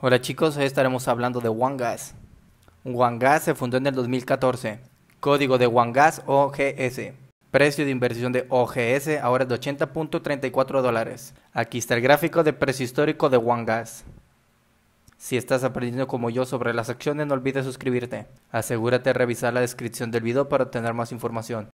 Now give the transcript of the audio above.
Hola chicos, hoy estaremos hablando de OneGas. OneGas se fundó en el 2014. Código de OneGas OGS. Precio de inversión de OGS ahora es de 80.34 dólares. Aquí está el gráfico de precio histórico de OneGas. Si estás aprendiendo como yo sobre las acciones, no olvides suscribirte. Asegúrate de revisar la descripción del video para obtener más información.